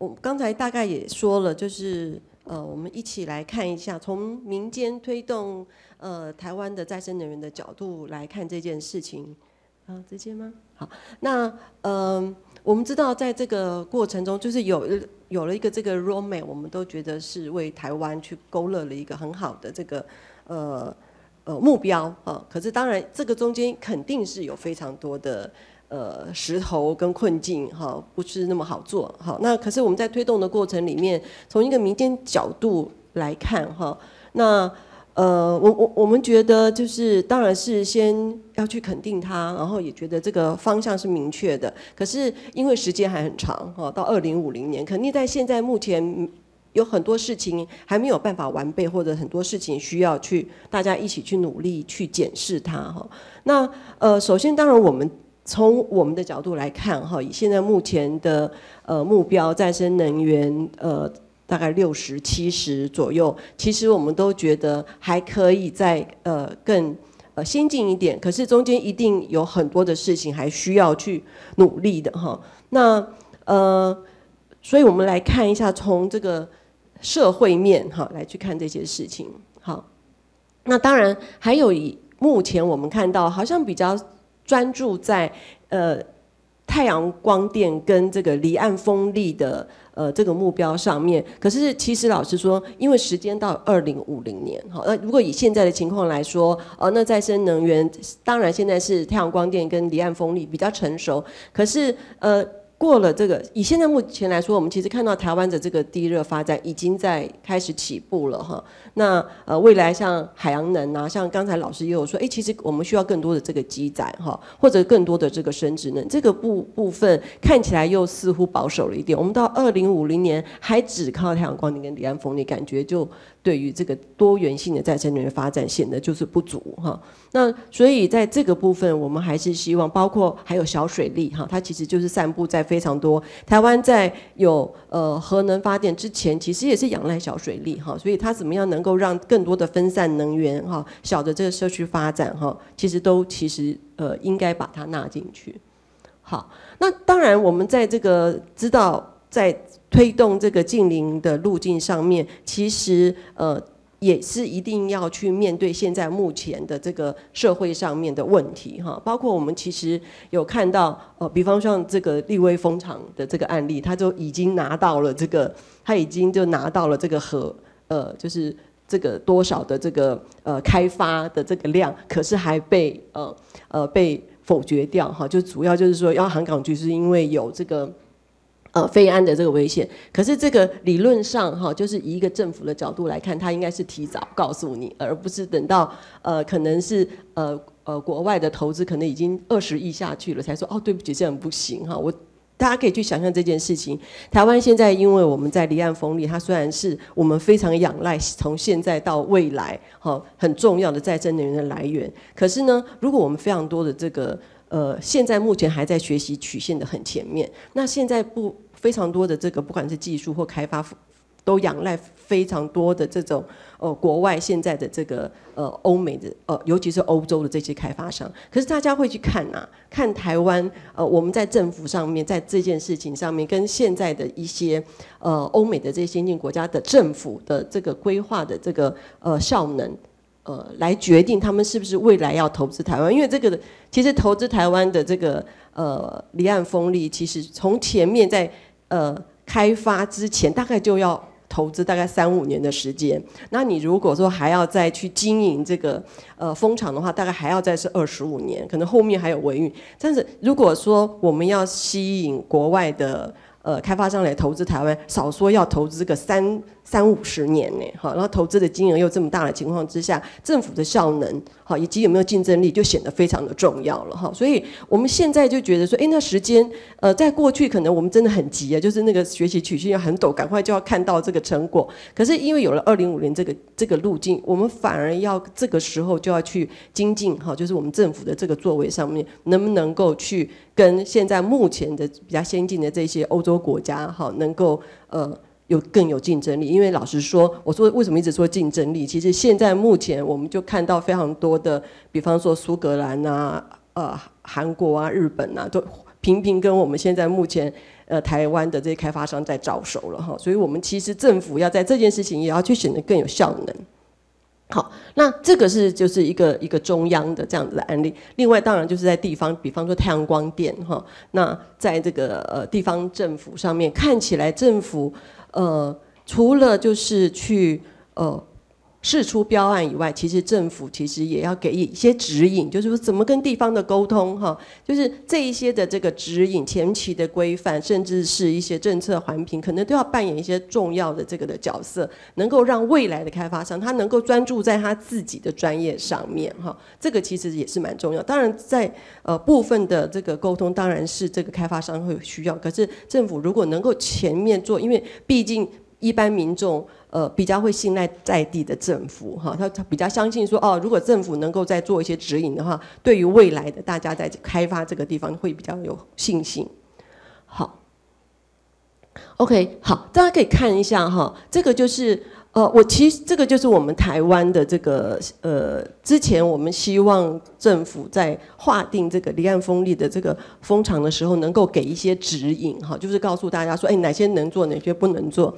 我刚才大概也说了，就是呃，我们一起来看一下，从民间推动呃台湾的再生能源的角度来看这件事情，啊，直接吗？好，那呃，我们知道在这个过程中，就是有有了一个这个 r o m a n e 我们都觉得是为台湾去勾勒了一个很好的这个呃呃目标啊。可是当然，这个中间肯定是有非常多的。呃，石头跟困境哈，不是那么好做哈。那可是我们在推动的过程里面，从一个民间角度来看哈，那呃，我我我们觉得就是，当然是先要去肯定它，然后也觉得这个方向是明确的。可是因为时间还很长哈，到二零五零年，肯定在现在目前有很多事情还没有办法完备，或者很多事情需要去大家一起去努力去检视它哈。那呃，首先当然我们。从我们的角度来看，哈，以现在目前的呃目标，再生能源呃大概六十七十左右，其实我们都觉得还可以在呃更呃先进一点，可是中间一定有很多的事情还需要去努力的哈。那呃，所以我们来看一下从这个社会面哈来去看这些事情，好。那当然还有以目前我们看到好像比较。专注在呃太阳光电跟这个离岸风力的呃这个目标上面，可是其实老实说，因为时间到二零五零年，好，那如果以现在的情况来说，呃，那再生能源当然现在是太阳光电跟离岸风力比较成熟，可是呃。过了这个，以现在目前来说，我们其实看到台湾的这个地热发展已经在开始起步了哈。那呃，未来像海洋能啊，像刚才老师也有说，哎，其实我们需要更多的这个机载哈，或者更多的这个生殖能，这个部部分看起来又似乎保守了一点。我们到二零五零年还只靠太阳光能跟离岸风力，感觉就。对于这个多元性的再生能源发展，显得就是不足哈。那所以在这个部分，我们还是希望包括还有小水利哈，它其实就是散布在非常多。台湾在有呃核能发电之前，其实也是仰赖小水利哈。所以它怎么样能够让更多的分散能源哈，小的这个社区发展哈，其实都其实呃应该把它纳进去。好，那当然我们在这个知道在。推动这个近邻的路径上面，其实呃也是一定要去面对现在目前的这个社会上面的问题哈。包括我们其实有看到呃，比方说这个立威风厂的这个案例，他就已经拿到了这个，他已经就拿到了这个和呃，就是这个多少的这个呃开发的这个量，可是还被呃呃被否决掉哈。就主要就是说，要航港局是因为有这个。呃，非安的这个危险，可是这个理论上哈，就是以一个政府的角度来看，它应该是提早告诉你，而不是等到呃，可能是呃呃国外的投资可能已经二十亿下去了，才说哦，对不起，这样不行哈。我大家可以去想象这件事情。台湾现在因为我们在离岸风力，它虽然是我们非常仰赖，从现在到未来好很重要的再生能源的来源，可是呢，如果我们非常多的这个。呃，现在目前还在学习曲线的很前面。那现在不非常多的这个，不管是技术或开发，都仰赖非常多的这种呃国外现在的这个呃欧美的呃，尤其是欧洲的这些开发商。可是大家会去看呐，看台湾呃，我们在政府上面在这件事情上面，跟现在的一些呃欧美的这些先进国家的政府的这个规划的这个呃效能。呃，来决定他们是不是未来要投资台湾，因为这个其实投资台湾的这个呃离岸风力，其实从前面在呃开发之前，大概就要投资大概三五年的时间。那你如果说还要再去经营这个呃风场的话，大概还要再是二十五年，可能后面还有维运。但是如果说我们要吸引国外的呃开发商来投资台湾，少说要投资个三。三五十年呢，好，然后投资的金额又这么大的情况之下，政府的效能，好，以及有没有竞争力，就显得非常的重要了哈。所以我们现在就觉得说，哎，那时间，呃，在过去可能我们真的很急啊，就是那个学习曲线很陡，赶快就要看到这个成果。可是因为有了二零五零这个这个路径，我们反而要这个时候就要去精进哈，就是我们政府的这个作为上面，能不能够去跟现在目前的比较先进的这些欧洲国家，哈，能够呃。有更有竞争力，因为老实说，我说为什么一直说竞争力？其实现在目前我们就看到非常多的，比方说苏格兰啊、呃韩国啊、日本啊，都频频跟我们现在目前呃台湾的这些开发商在招手了哈。所以我们其实政府要在这件事情也要去显得更有效能。好，那这个是就是一个一个中央的这样子的案例。另外，当然就是在地方，比方说太阳光电哈，那在这个呃地方政府上面，看起来政府呃除了就是去呃。事出标案以外，其实政府其实也要给一一些指引，就是说怎么跟地方的沟通哈，就是这一些的这个指引、前期的规范，甚至是一些政策环评，可能都要扮演一些重要的这个的角色，能够让未来的开发商他能够专注在他自己的专业上面哈，这个其实也是蛮重要。当然，在呃部分的这个沟通，当然是这个开发商会需要，可是政府如果能够前面做，因为毕竟一般民众。呃，比较会信赖在地的政府哈，他他比较相信说哦，如果政府能够再做一些指引的话，对于未来的大家在开发这个地方会比较有信心。好，OK，好，大家可以看一下哈，这个就是呃，我其实这个就是我们台湾的这个呃，之前我们希望政府在划定这个离岸风力的这个风场的时候，能够给一些指引哈，就是告诉大家说，哎，哪些能做，哪些不能做。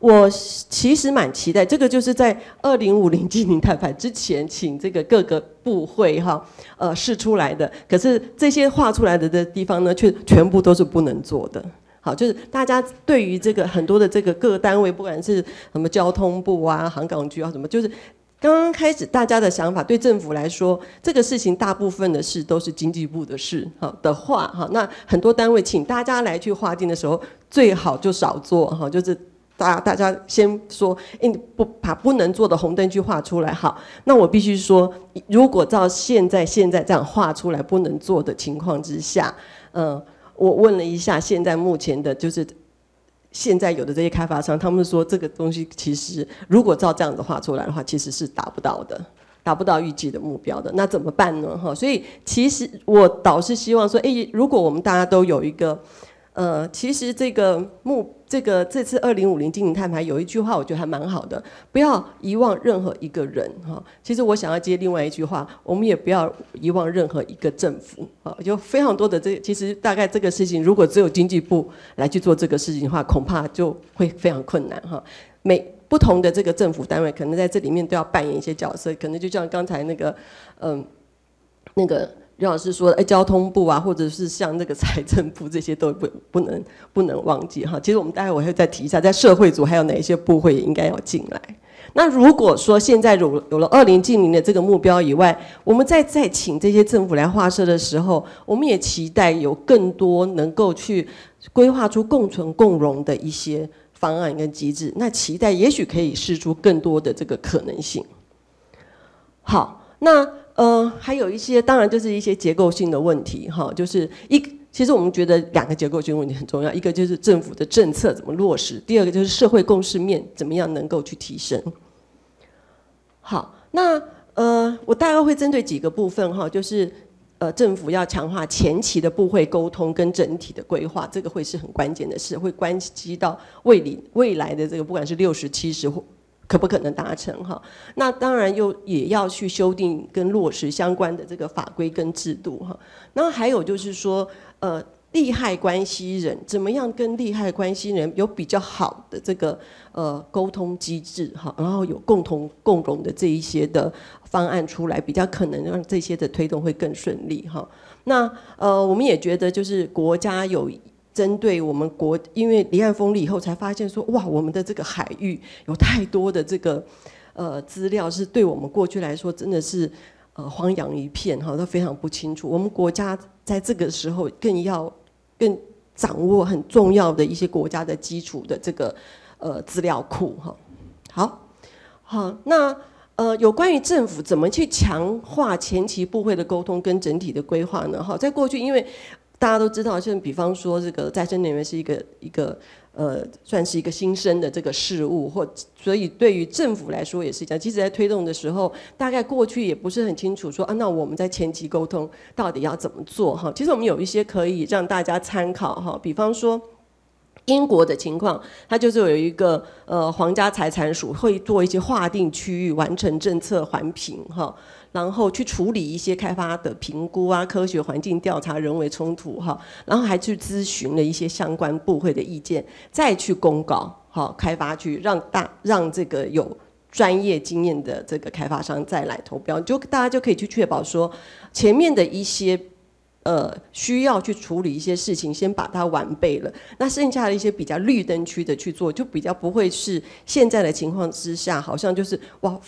我其实蛮期待这个，就是在二零五零经营谈判之前，请这个各个部会哈，呃，试出来的。可是这些画出来的的地方呢，却全部都是不能做的。好，就是大家对于这个很多的这个各单位，不管是什么交通部啊、航港局啊什么，就是刚刚开始大家的想法，对政府来说，这个事情大部分的事都是经济部的事。好，的话哈，那很多单位请大家来去划定的时候，最好就少做哈，就是。大大家先说，哎，不把不能做的红灯区画出来，好。那我必须说，如果照现在现在这样画出来不能做的情况之下，嗯，我问了一下现在目前的，就是现在有的这些开发商，他们说这个东西其实如果照这样子画出来的话，其实是达不到的，达不到预计的目标的。那怎么办呢？哈，所以其实我倒是希望说，诶，如果我们大家都有一个。呃，其实这个目，这个这次二零五零经营探盘有一句话，我觉得还蛮好的，不要遗忘任何一个人哈。其实我想要接另外一句话，我们也不要遗忘任何一个政府啊。有非常多的这，其实大概这个事情，如果只有经济部来去做这个事情的话，恐怕就会非常困难哈。每不同的这个政府单位，可能在这里面都要扮演一些角色，可能就像刚才那个，嗯，那个。杨老师说：“哎，交通部啊，或者是像那个财政部这些都不不能不能忘记哈。其实我们待会我会再提一下，在社会组还有哪一些部会应该要进来。那如果说现在有有了二零进零的这个目标以外，我们再再请这些政府来画设的时候，我们也期待有更多能够去规划出共存共荣的一些方案跟机制。那期待也许可以试出更多的这个可能性。好，那。”呃，还有一些，当然就是一些结构性的问题，哈，就是一，其实我们觉得两个结构性问题很重要，一个就是政府的政策怎么落实，第二个就是社会共识面怎么样能够去提升。好，那呃，我大概会针对几个部分哈，就是呃，政府要强化前期的部会沟通跟整体的规划，这个会是很关键的事，会关系到未里未来的这个不管是六十七十或。可不可能达成哈？那当然又也要去修订跟落实相关的这个法规跟制度哈。那还有就是说，呃，利害关系人怎么样跟利害关系人有比较好的这个呃沟通机制哈？然后有共同共荣的这一些的方案出来，比较可能让这些的推动会更顺利哈。那呃，我们也觉得就是国家有。针对我们国，因为离岸风力以后才发现说，哇，我们的这个海域有太多的这个呃资料，是对我们过去来说真的是呃荒洋一片哈，都非常不清楚。我们国家在这个时候更要更掌握很重要的一些国家的基础的这个呃资料库哈。好，好，那呃有关于政府怎么去强化前期部会的沟通跟整体的规划呢？哈，在过去因为。大家都知道，像比方说这个再生能源是一个一个呃，算是一个新生的这个事物，或所以对于政府来说也是这样。即使在推动的时候，大概过去也不是很清楚，说啊，那我们在前期沟通到底要怎么做哈？其实我们有一些可以让大家参考哈，比方说英国的情况，它就是有一个呃皇家财产署会做一些划定区域，完成政策环评哈。然后去处理一些开发的评估啊、科学环境调查、人为冲突哈，然后还去咨询了一些相关部会的意见，再去公告好开发区，让大让这个有专业经验的这个开发商再来投标，就大家就可以去确保说前面的一些呃需要去处理一些事情，先把它完备了。那剩下的一些比较绿灯区的去做，就比较不会是现在的情况之下，好像就是哇。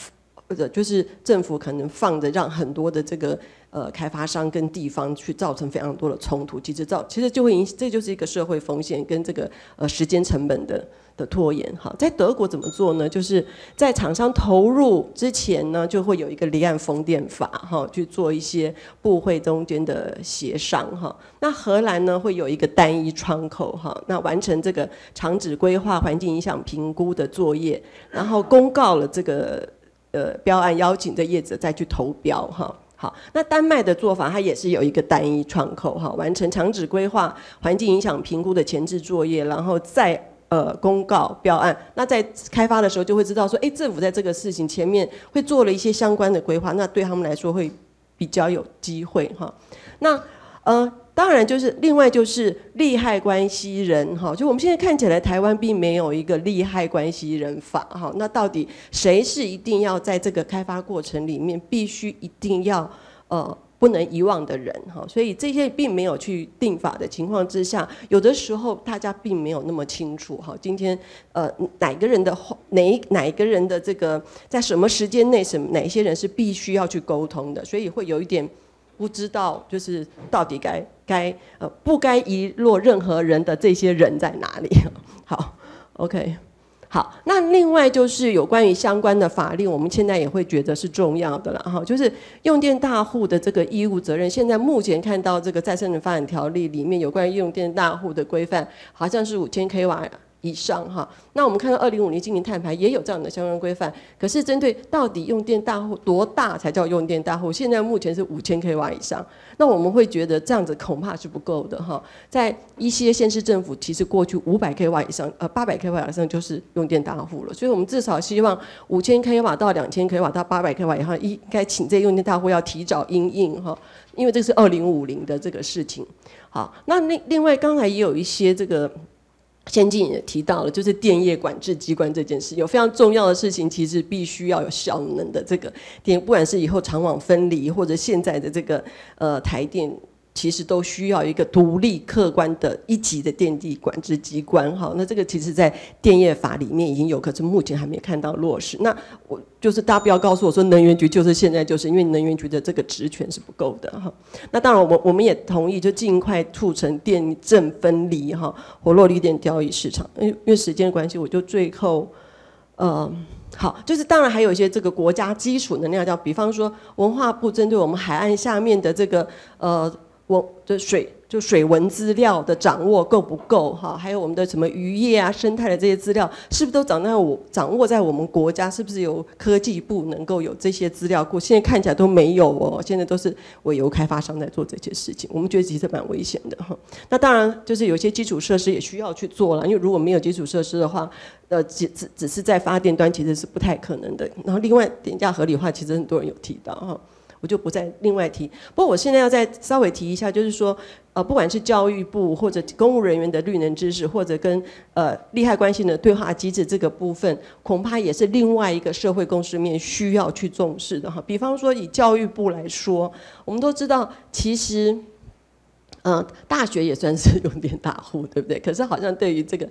或者就是政府可能放着，让很多的这个呃开发商跟地方去造成非常多的冲突。其实造其实就会影这就是一个社会风险跟这个呃时间成本的的拖延。哈，在德国怎么做呢？就是在厂商投入之前呢，就会有一个离岸风电法哈，去做一些部会中间的协商哈。那荷兰呢，会有一个单一窗口哈，那完成这个厂址规划、环境影响评估的作业，然后公告了这个。呃，标案邀请的业者再去投标哈。好，那丹麦的做法，它也是有一个单一窗口哈，完成厂址规划、环境影响评估的前置作业，然后再呃公告标案。那在开发的时候就会知道说，哎，政府在这个事情前面会做了一些相关的规划，那对他们来说会比较有机会哈。那呃。当然，就是另外就是利害关系人哈，就我们现在看起来，台湾并没有一个利害关系人法哈。那到底谁是一定要在这个开发过程里面必须一定要呃不能遗忘的人哈？所以这些并没有去定法的情况之下，有的时候大家并没有那么清楚哈。今天呃哪个人的哪哪一个人的这个在什么时间内，什哪些人是必须要去沟通的，所以会有一点。不知道就是到底该该呃不该遗落任何人的这些人在哪里？好，OK，好，那另外就是有关于相关的法令，我们现在也会觉得是重要的了哈。就是用电大户的这个义务责任，现在目前看到这个再生能源发展条例里面有关于用电大户的规范，好像是五千 k 瓦。以上哈，那我们看到二零五零经营碳排也有这样的相关规范，可是针对到底用电大户多大才叫用电大户？现在目前是五千 k 瓦以上，那我们会觉得这样子恐怕是不够的哈。在一些县市政府，其实过去五百 k 瓦以上，呃，八百 k 瓦以上就是用电大户了。所以，我们至少希望五千 k 瓦到两千 k 瓦到八百 k 瓦以上，应该请这用电大户要提早应应哈，因为这是二零五零的这个事情。好，那另另外，刚才也有一些这个。先进也提到了，就是电业管制机关这件事，有非常重要的事情，其实必须要有效能的这个电，不管是以后长网分离，或者现在的这个呃台电。其实都需要一个独立、客观的一级的电力管制机关，哈。那这个其实，在电业法里面已经有，可是目前还没看到落实。那我就是大家不要告诉我说能源局就是现在就是，因为能源局的这个职权是不够的，哈。那当然，我我们也同意就尽快促成电正分离，哈，活络绿电交易市场。因因为时间关系，我就最后，呃，好，就是当然还有一些这个国家基础能量，叫比方说文化部针对我们海岸下面的这个，呃。我的水就水文资料的掌握够不够哈？还有我们的什么渔业啊、生态的这些资料，是不是都掌握我掌握在我们国家？是不是有科技部能够有这些资料？库？现在看起来都没有哦，现在都是委由开发商在做这些事情。我们觉得其实蛮危险的哈。那当然就是有些基础设施也需要去做了，因为如果没有基础设施的话，呃，只只只是在发电端其实是不太可能的。然后另外电价合理化，其实很多人有提到哈。我就不再另外提。不过我现在要再稍微提一下，就是说，呃，不管是教育部或者公务人员的绿能知识，或者跟呃利害关系的对话机制这个部分，恐怕也是另外一个社会共识面需要去重视的哈。比方说，以教育部来说，我们都知道，其实，嗯，大学也算是用 电大户，对不对？可是好像对于这个。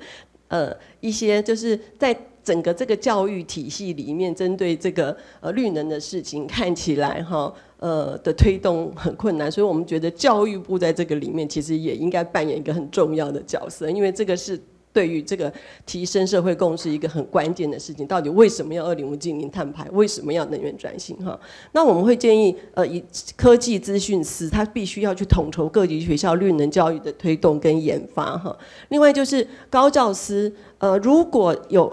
呃，一些就是在整个这个教育体系里面，针对这个呃绿能的事情，看起来哈呃的推动很困难，所以我们觉得教育部在这个里面其实也应该扮演一个很重要的角色，因为这个是。对于这个提升社会共识一个很关键的事情，到底为什么要二零五零零碳排？为什么要能源转型？哈，那我们会建议，呃，以科技资讯司，他必须要去统筹各级学校绿能教育的推动跟研发，哈。另外就是高教师，呃，如果有。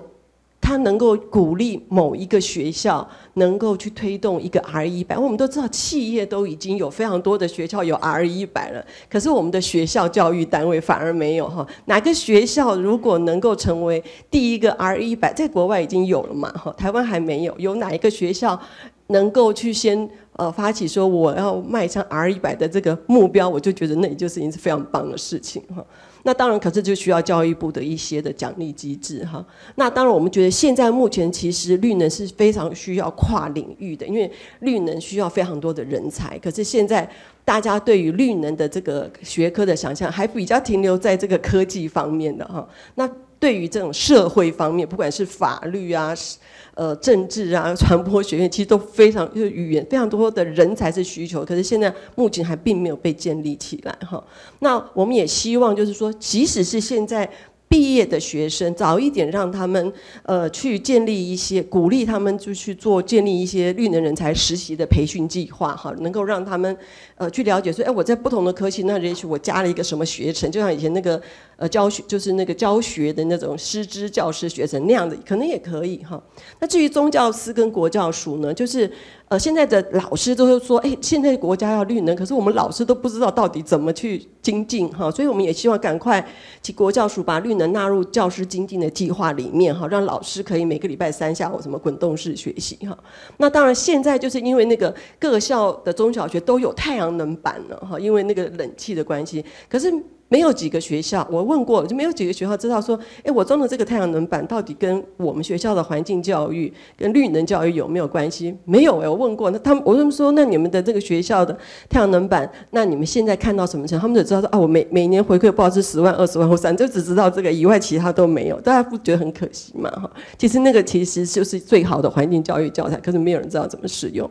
他能够鼓励某一个学校能够去推动一个 R 一百，我们都知道企业都已经有非常多的学校有 R 一百了，可是我们的学校教育单位反而没有哈。哪个学校如果能够成为第一个 R 一百，在国外已经有了嘛哈，台湾还没有，有哪一个学校能够去先呃发起说我要迈向 R 一百的这个目标，我就觉得那也就是一件非常棒的事情哈。那当然，可是就需要教育部的一些的奖励机制哈。那当然，我们觉得现在目前其实绿能是非常需要跨领域的，因为绿能需要非常多的人才。可是现在大家对于绿能的这个学科的想象还比较停留在这个科技方面的哈。那对于这种社会方面，不管是法律啊、是呃政治啊、传播学院，其实都非常就是语言非常多的人才是需求，可是现在目前还并没有被建立起来哈。那我们也希望就是说，即使是现在毕业的学生，早一点让他们呃去建立一些，鼓励他们就去做建立一些绿能人才实习的培训计划哈，能够让他们呃去了解说，哎，我在不同的科系，那也许我加了一个什么学程，就像以前那个。呃，教学就是那个教学的那种师资教师学成那样的可能也可以哈。那至于宗教司跟国教署呢，就是呃现在的老师都是说，哎，现在国家要绿能，可是我们老师都不知道到底怎么去精进哈。所以我们也希望赶快，请国教署把绿能纳入教师精进的计划里面哈，让老师可以每个礼拜三下午什么滚动式学习哈。那当然现在就是因为那个各校的中小学都有太阳能板了哈，因为那个冷气的关系，可是。没有几个学校，我问过，就没有几个学校知道说，哎，我装的这个太阳能板到底跟我们学校的环境教育、跟绿能教育有没有关系？没有哎，我问过那他们，我就说那你们的这个学校的太阳能板，那你们现在看到什么程？他们只知道说啊，我每每年回馈不知道是十万、二十万或三，就只知道这个，以外其他都没有，大家不觉得很可惜嘛？哈，其实那个其实就是最好的环境教育教材，可是没有人知道怎么使用。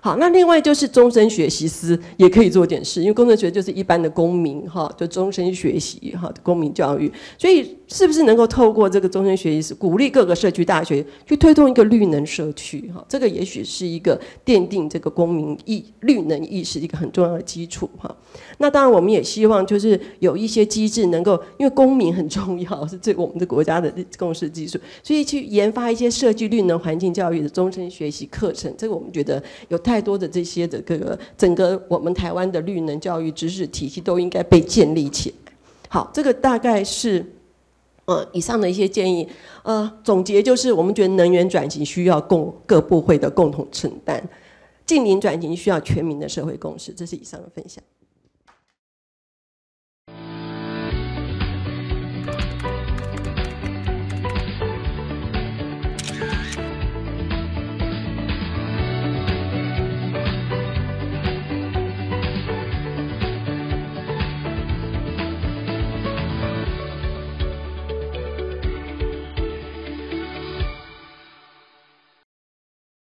好，那另外就是终身学习师也可以做点事，因为工作学就是一般的公民哈，就终身学习哈，公民教育，所以是不是能够透过这个终身学习师，鼓励各个社区大学去推动一个绿能社区哈？这个也许是一个奠定这个公民意绿能意识一个很重要的基础哈。那当然，我们也希望就是有一些机制能够，因为公民很重要，是最我们的国家的共识基础，所以去研发一些设计绿能环境教育的终身学习课程，这个我们觉得有太。太多的这些的各个整个我们台湾的绿能教育知识体系都应该被建立起来。好，这个大概是呃以上的一些建议。呃，总结就是我们觉得能源转型需要共各部会的共同承担，近邻转型需要全民的社会共识。这是以上的分享。